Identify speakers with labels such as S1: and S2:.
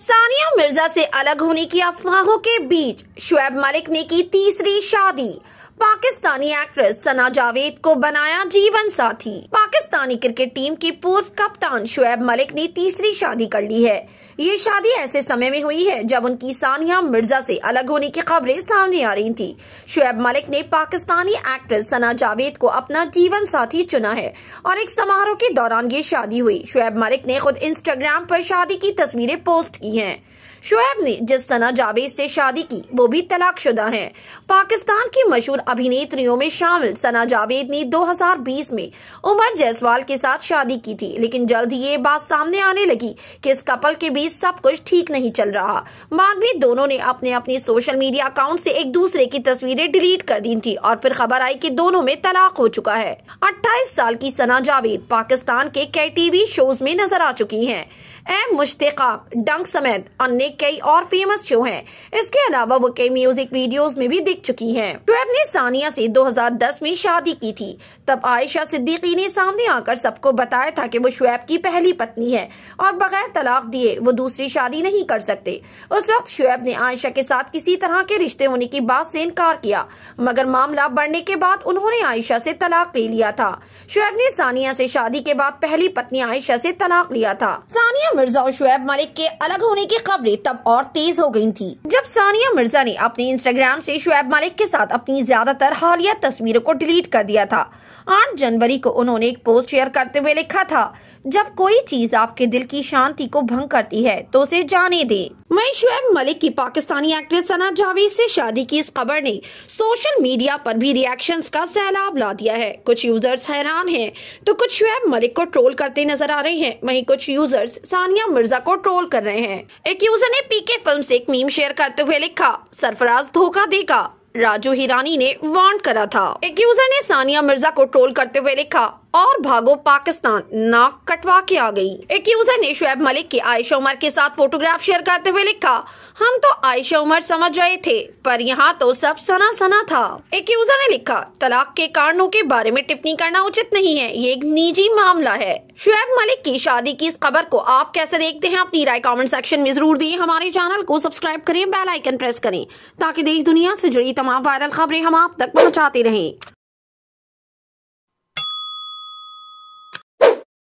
S1: सानिया मिर्जा से अलग होने की अफवाहों के बीच शुएब मलिक ने की तीसरी शादी पाकिस्तानी एक्ट्रेस सना जावेद को बनाया जीवन साथी पाकिस्तानी क्रिकेट टीम के पूर्व कप्तान शुएब मलिक ने तीसरी शादी कर ली है ये शादी ऐसे समय में हुई है जब उनकी सानिया मिर्जा से अलग होने की खबरें सामने आ रही थी शुएब मलिक ने पाकिस्तानी एक्ट्रेस सना जावेद को अपना जीवन साथी चुना है और एक समारोह के दौरान ये शादी हुई शुएब मलिक ने खुद इंस्टाग्राम पर शादी की तस्वीरें पोस्ट की है शुएब ने जिस सना जावेद से शादी की वो भी तलाकशुदा है पाकिस्तान की मशहूर अभिनेत्रियों में शामिल सना जावेद ने 2020 में उमर जैसवाल जायसवाल के साथ शादी की थी लेकिन जल्द ही ये बात सामने आने लगी कि इस कपल के बीच सब कुछ ठीक नहीं चल रहा बाद में दोनों ने अपने अपने सोशल मीडिया अकाउंट से एक दूसरे की तस्वीरें डिलीट कर दी थी और फिर खबर आई कि दोनों में तलाक हो चुका है अट्ठाईस साल की सना जावेद पाकिस्तान के कई टीवी शोज में नजर आ चुकी है एम मुश्तिका डंक समेत अन्य कई और फेमस शो हैं। इसके अलावा वो कई म्यूजिक वीडियोस में भी दिख चुकी हैं। ट्वेब ने सानिया से 2010 में शादी की थी तब आयशा सिद्दीकी ने सामने आकर सबको बताया था कि वो शुएब की पहली पत्नी है और बगैर तलाक दिए वो दूसरी शादी नहीं कर सकते उस वक्त शुएब ने आयशा के साथ किसी तरह के रिश्ते होने की बात से इनकार किया मगर मामला बढ़ने के बाद उन्होंने आयशा से तलाक ले लिया था शुएब ने सानिया से शादी के बाद पहली पत्नी आयशा से तलाक लिया था सानिया मिर्जा और शुएब मलिक के अलग होने की खबरें तब और तेज हो गई थी जब सानिया मिर्जा ने अपने इंस्टाग्राम से शुएब मलिक के साथ अपनी ज्यादातर हालिया तस्वीरों को डिलीट कर दिया था 8 जनवरी को उन्होंने एक पोस्ट शेयर करते हुए लिखा था जब कोई चीज आपके दिल की शांति को भंग करती है तो उसे जाने दे वही शुएब मलिक की पाकिस्तानी एक्ट्रेस सना जावेद से शादी की इस खबर ने सोशल मीडिया पर भी रिएक्शंस का सैलाब ला दिया है कुछ यूजर्स हैरान हैं तो कुछ शुएब मलिक को ट्रोल करते नजर आ रहे हैं वहीं कुछ यूजर्स सानिया मिर्जा को ट्रोल कर रहे हैं एक यूजर ने पीके फिल्म ऐसी एक मीम शेयर करते हुए लिखा सरफराज धोखा देगा राजू हिरानी ने वॉन्ट करा था एक यूजर ने सानिया मिर्जा को ट्रोल करते हुए लिखा और भागो पाकिस्तान नाक कटवा के आ गई एक यूजर ने शुएब मलिक की आयशा उमर के साथ फोटोग्राफ शेयर करते हुए लिखा हम तो आयशा उमर समझ रहे थे पर यहाँ तो सब सना सना था एक यूजर ने लिखा तलाक के कारणों के बारे में टिप्पणी करना उचित नहीं है ये एक निजी मामला है शुएब मलिक की शादी की इस खबर को आप कैसे देखते हैं अपनी राय कमेंट सेक्शन में जरूर दिए हमारे चैनल को सब्सक्राइब करें बेल आइकन प्रेस करें ताकि देश दुनिया से जुड़ी तमाम वायरल खबरें हम आप तक पहुँचाते रहें